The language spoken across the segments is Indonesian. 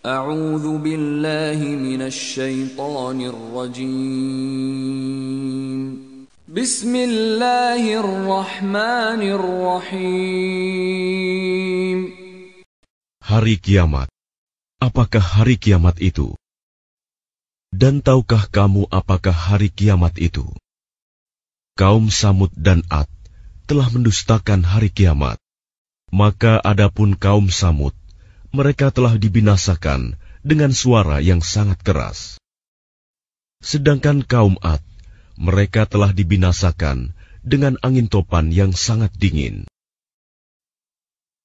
A'udzu billahi minasyaitonir rajim. Bismillahirrahmanirrahim. Hari kiamat. Apakah hari kiamat itu? Dan tahukah kamu apakah hari kiamat itu? Kaum Samud dan Ad telah mendustakan hari kiamat. Maka adapun kaum Samud mereka telah dibinasakan dengan suara yang sangat keras. Sedangkan kaum Ad, mereka telah dibinasakan dengan angin topan yang sangat dingin.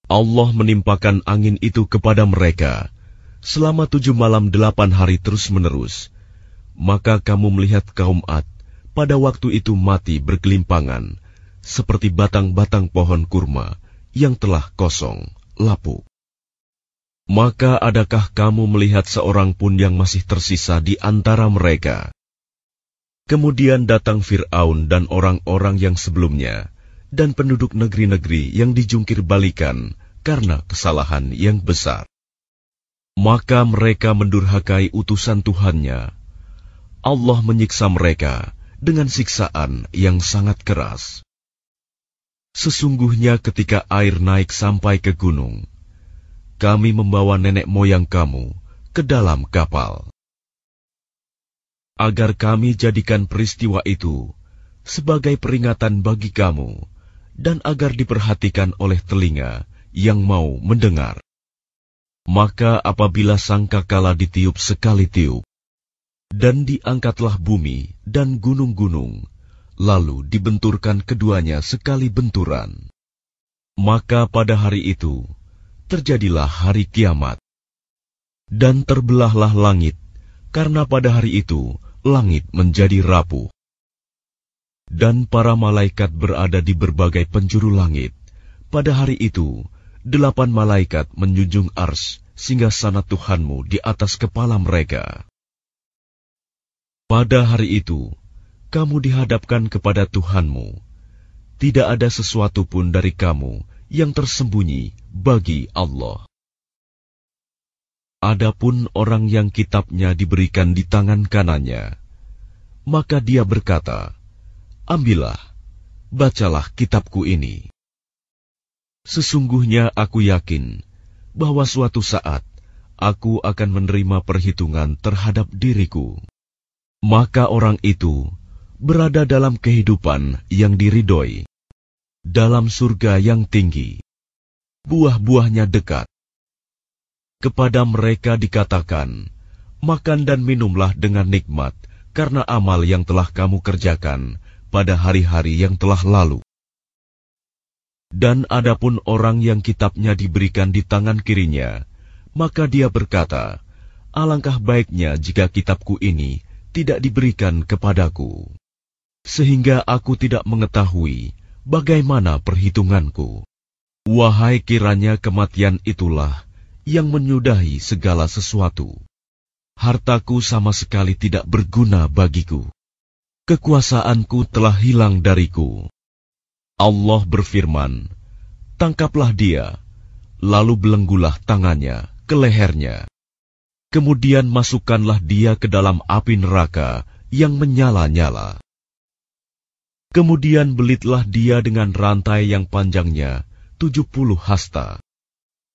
Allah menimpakan angin itu kepada mereka selama tujuh malam delapan hari terus-menerus. Maka kamu melihat kaum Ad pada waktu itu mati berkelimpangan, seperti batang-batang pohon kurma yang telah kosong, lapuk maka adakah kamu melihat seorang pun yang masih tersisa di antara mereka? Kemudian datang Fir'aun dan orang-orang yang sebelumnya, dan penduduk negeri-negeri yang dijungkir balikan karena kesalahan yang besar. Maka mereka mendurhakai utusan Tuhannya. Allah menyiksa mereka dengan siksaan yang sangat keras. Sesungguhnya ketika air naik sampai ke gunung, kami membawa nenek moyang kamu ke dalam kapal, agar kami jadikan peristiwa itu sebagai peringatan bagi kamu dan agar diperhatikan oleh telinga yang mau mendengar. Maka apabila sangkakala ditiup sekali tiup, dan diangkatlah bumi dan gunung-gunung, lalu dibenturkan keduanya sekali benturan. Maka pada hari itu, terjadilah hari kiamat. Dan terbelahlah langit, karena pada hari itu langit menjadi rapuh. Dan para malaikat berada di berbagai penjuru langit. Pada hari itu, delapan malaikat menjunjung ars sehingga sana Tuhanmu di atas kepala mereka. Pada hari itu, kamu dihadapkan kepada Tuhanmu. Tidak ada sesuatu pun dari kamu yang tersembunyi bagi Allah. Adapun orang yang kitabnya diberikan di tangan kanannya, maka dia berkata, "Ambillah, bacalah kitabku ini." Sesungguhnya aku yakin bahwa suatu saat aku akan menerima perhitungan terhadap diriku. Maka orang itu berada dalam kehidupan yang diridoi dalam surga yang tinggi. Buah-buahnya dekat. Kepada mereka dikatakan, Makan dan minumlah dengan nikmat, karena amal yang telah kamu kerjakan pada hari-hari yang telah lalu. Dan adapun orang yang kitabnya diberikan di tangan kirinya, maka dia berkata, Alangkah baiknya jika kitabku ini tidak diberikan kepadaku, sehingga aku tidak mengetahui bagaimana perhitunganku? Wahai kiranya kematian itulah yang menyudahi segala sesuatu. Hartaku sama sekali tidak berguna bagiku. Kekuasaanku telah hilang dariku. Allah berfirman, Tangkaplah dia, lalu belenggulah tangannya ke lehernya. Kemudian masukkanlah dia ke dalam api neraka yang menyala-nyala. Kemudian belitlah dia dengan rantai yang panjangnya tujuh puluh hasta.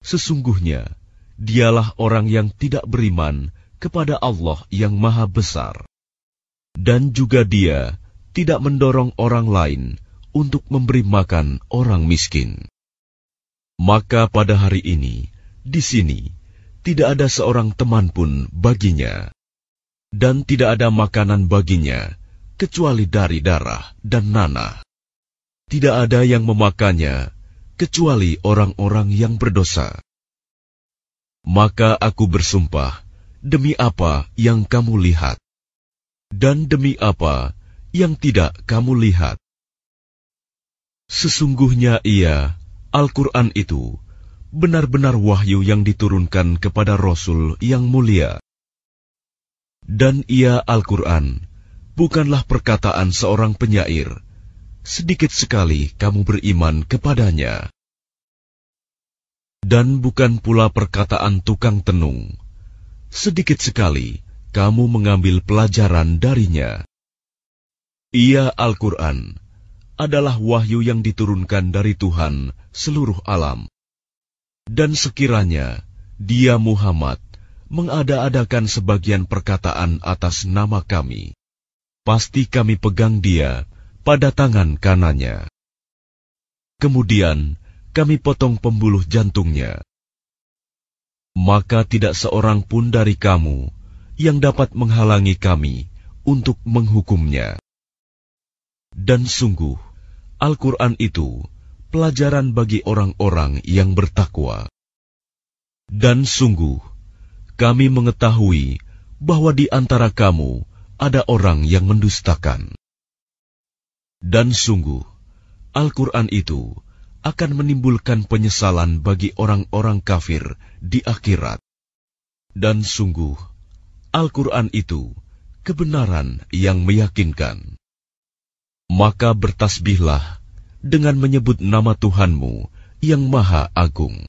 Sesungguhnya, dialah orang yang tidak beriman kepada Allah yang maha besar. Dan juga dia tidak mendorong orang lain untuk memberi makan orang miskin. Maka pada hari ini, di sini, tidak ada seorang teman pun baginya. Dan tidak ada makanan baginya, kecuali dari darah dan nanah. Tidak ada yang memakannya, kecuali orang-orang yang berdosa. Maka aku bersumpah, demi apa yang kamu lihat, dan demi apa yang tidak kamu lihat. Sesungguhnya ia, Al-Quran itu, benar-benar wahyu yang diturunkan kepada Rasul yang mulia. Dan ia Al-Quran, bukanlah perkataan seorang penyair. Sedikit sekali kamu beriman kepadanya. Dan bukan pula perkataan tukang tenung. Sedikit sekali kamu mengambil pelajaran darinya. Ia Al-Quran adalah wahyu yang diturunkan dari Tuhan seluruh alam. Dan sekiranya dia Muhammad mengada-adakan sebagian perkataan atas nama kami pasti kami pegang dia pada tangan kanannya. Kemudian kami potong pembuluh jantungnya. Maka tidak seorang pun dari kamu yang dapat menghalangi kami untuk menghukumnya. Dan sungguh, Al-Quran itu pelajaran bagi orang-orang yang bertakwa. Dan sungguh, kami mengetahui bahwa di antara kamu, ada orang yang mendustakan. Dan sungguh, Al-Quran itu akan menimbulkan penyesalan bagi orang-orang kafir di akhirat. Dan sungguh, Al-Quran itu kebenaran yang meyakinkan. Maka bertasbihlah dengan menyebut nama Tuhanmu yang Maha Agung.